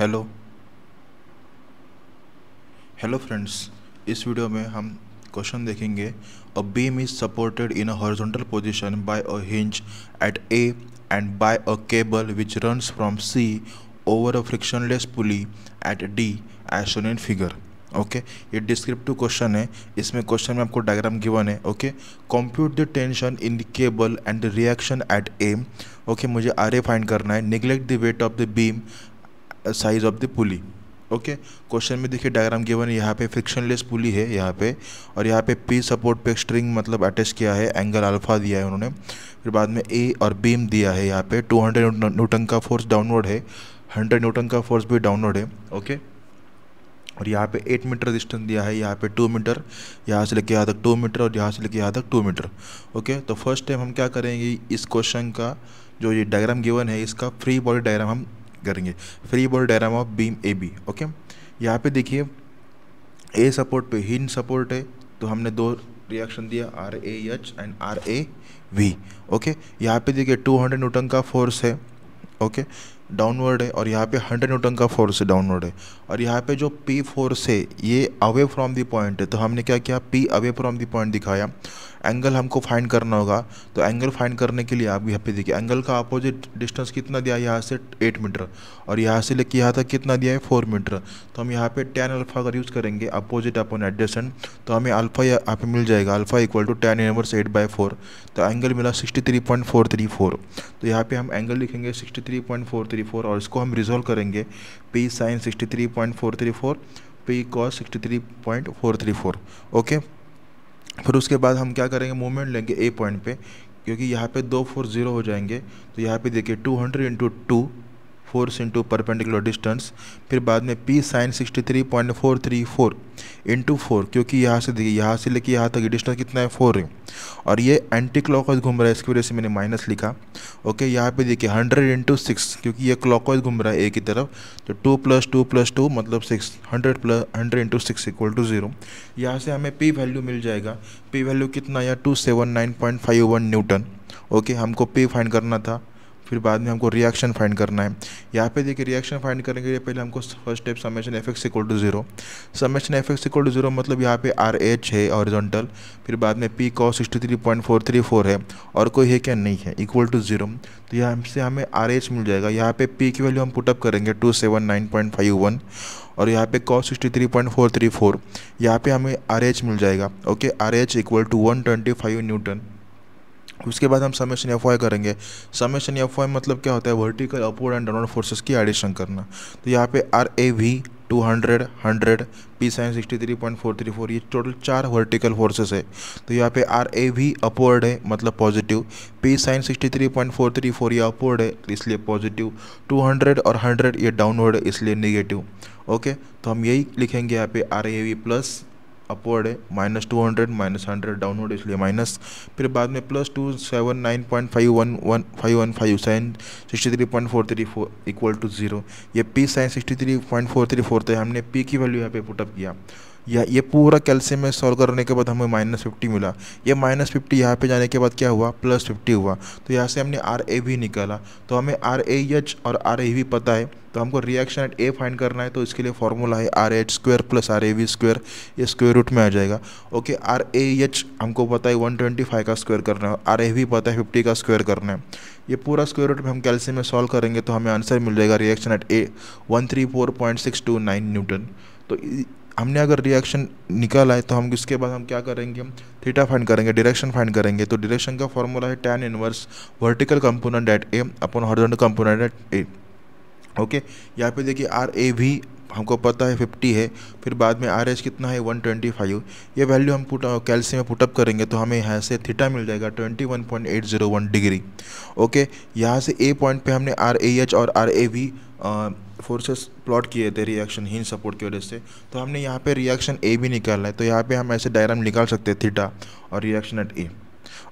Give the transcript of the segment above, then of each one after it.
hello hello friends इस video में हम क्वेश्चन देखेंगे a beam is supported in a horizontal position by a hinge at A and by a cable which runs from C over a frictionless pulley at D as shown in figure okay ये descriptive question है इसमें question में आपको diagram given है okay compute the tension in the cable and the reaction at M okay मुझे R A find करना है neglect the weight of the beam size of the pulley okay question में देखिए diagram given यहाँ पे frictionless पुली है यहाँ पे और यहाँ पे पी सपोर्ट पे स्ट्रिंग मतलब अटैच किया है एंगल अल्फा दिया है उन्होंने फिर बाद में ए और बीम दिया है यहाँ पे 200 न्यूटन का फोर्स डाउनवर्ड है 100 न्यूटन का फोर्स भी डाउनवर्ड है ओके और यहाँ पे एट मीटर डिस्टेंस दिया है यहाँ पे टू मीटर यहाँ से लेके यहाँ तक टू मीटर और यहाँ से लेके यहाँ तक टू मीटर ओके तो फर्स्ट टाइम हम क्या करेंगे इस क्वेश्चन का जो ये डायग्राम गिवन है इसका फ्री बॉडी डायग्राम हम करेंगे free ball diagram of beam A B okay यहाँ पे देखिए ए सपोर्ट पे हिन सपोर्ट है तो हमने दो रिएक्शन दिया R A H and R A V okay यहाँ पे देखिए 200 न्यूटन का फोर्स है ओके डाउनवर्ड है और यहाँ पे 100 न्यूटन का फोर्स है डाउनवर्ड है और यहाँ पे जो पी फोर्स है ये अवे फ्रॉम दी पॉइंट है तो हमने क्या किया P away from the point दिखाया एंगल हमको फाइंड करना होगा तो एंगल फाइंड करने के लिए आप यहाँ पे देखिए एंगल का अपोजिट डिस्टेंस कितना दिया है यहाँ से एट मीटर और यहाँ से लेके यहाँ तक कितना दिया है फोर मीटर तो हम यहाँ पे टेन अल्फ़ा अगर यूज़ करेंगे अपोजिट अपन एडजेसेंट तो हमें अल्फ़ा यहाँ पे मिल जाएगा alpha equal to tan inverse eight by four तो एंगल मिला sixty three point four three four तो यहाँ पर हम एंगल लिखेंगे sixty three point four three four और इसको हम रिजोल्व करेंगे P sine sixty three point four three four P cos sixty three point four three four okay फिर उसके बाद हम क्या करेंगे मूवमेंट लेंगे ए पॉइंट पे क्योंकि यहाँ पे दो फोर ज़ीरो हो जाएंगे तो यहाँ पे देखिए two hundred into two force into perpendicular distance फिर बाद में P sine sixty three point four three four into four क्योंकि यहाँ से देखिए यहाँ से लेके यहाँ तक डिस्टेंस कितना है फोर है और ये एंटी क्लॉकवाइज घूम रहा है इसकी वजह से मैंने माइनस लिखा ओके यहाँ पे देखिए हंड्रेड इंटू सिक्स क्योंकि ये क्लॉकवाइज घूम रहा है ए की तरफ तो two plus two plus two मतलब six hundred plus hundred into six equal to zero यहाँ से हमें पी वैल्यू मिल जाएगा पी वैल्यू कितना या two seven nine point five one newton okay हमको पी फाइंड करना था फिर बाद में हमको रिएक्शन फाइंड करना है यहाँ पे देखिए रिएक्शन फाइंड करने के लिए पहले हमको first step summation F X equal to zero summation F X equal to zero मतलब यहाँ पे आर एच है ऑरिजोंटल फिर बाद में P cos sixty three point four three four है और कोई है क्या नहीं है इक्वल टू जीरो तो यहाँ से हमें आर एच मिल जाएगा यहाँ पे पी की वैल्यू हम पुटअप करेंगे two seven nine point five one और यहाँ पे cos sixty three point four three four यहाँ पे हमें आर एच मिल जाएगा okay R H equal to one twenty five newton उसके बाद हम समेशन एफ वाई करेंगे समेशन एफ वाई मतलब क्या होता है vertical upward and downward forces की एडिशन करना तो यहाँ पे R A V two hundred hundred P sine sixty three point four three four ये टोटल चार वर्टिकल फोर्सेस है तो यहाँ पे आर ए वी अपवर्ड है मतलब positive P sine sixty three point four three four ये अपवर्ड है इसलिए पॉजिटिव टू हंड्रेड और हंड्रेड ये डाउनवर्ड है इसलिए निगेटिव ओके तो हम यही लिखेंगे यहाँ पे R A V plus upward है minus two hundred minus hundred downward इसलिए माइनस फिर बाद में plus two seven nine point five one one five one five sine sixty three point four three four equal to zero ये P sine sixty three point four three four थे हमने P की value यहाँ पे put up किया या ये पूरा कैल्शियम में सॉल्व करने के बाद हमें माइनस फिफ्टी मिला ये माइनस फिफ्टी यहाँ पर जाने के बाद क्या हुआ प्लस फिफ्टी हुआ तो यहाँ से हमने आर ए भी निकाला तो हमें आर ए एच और आर ए भी पता है तो हमको रिएक्शन एट ए फाइंड करना है तो इसके लिए फॉर्मूला है R H square plus R A V square ये स्क्वायर रूट में आ जाएगा ओके आर ए एच हमको पता है वन ट्वेंटी फाइव का स्क्वायर करना है आर ए वी पता है फिफ्टी का स्क्वायर करना है ये पूरा स्क्वायर रूट में हम कैल्शियम में सॉल्व करेंगे तो हमें आंसर मिल जाएगा reaction at A one three four point six two nine newton तो हमने अगर रिएक्शन निकाला है तो हम इसके बाद हम क्या करेंगे हम थीटा फाइंड करेंगे डायरेक्शन फाइंड करेंगे तो डायरेक्शन का फॉर्मूला है tan inverse vertical component at A upon horizontal component at A okay यहाँ पे देखिए आर ए भी हमको पता है फिफ्टी है फिर बाद में आर एच कितना है वन ट्वेंटी फाइव ये वैल्यू हम पुट कैल्सी में पुटअप करेंगे तो हमें यहाँ से थीटा मिल जाएगा twenty one point eight zero one degree okay यहाँ से ए पॉइंट पे हमने आर ए एच और R A V forces plot किए थे रिएक्शन हीन सपोर्ट की वजह से तो हमने यहाँ पे रिएक्शन ए भी निकाला है तो यहाँ पे हम ऐसे डायग्राम निकाल सकते हैं थीटा और रिएक्शन एट ए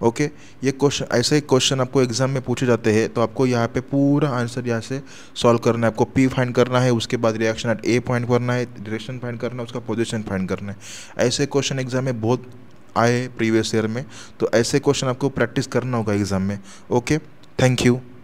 ओके ये क्वेश्चन ऐसे ही क्वेश्चन आपको एग्जाम में पूछे जाते हैं तो आपको यहाँ पे पूरा आंसर यहाँ से सॉल्व करना है आपको पी फाइंड करना है उसके बाद रिएक्शन एट ए फाइंड करना है डायरेक्शन फाइंड करना है उसका पोजिशन फाइंड करना है ऐसे क्वेश्चन एग्जाम में बहुत आए प्रीवियस ईयर में तो ऐसे क्वेश्चन आपको प्रैक्टिस करना होगा एग्ज़ाम में ओके थैंक यू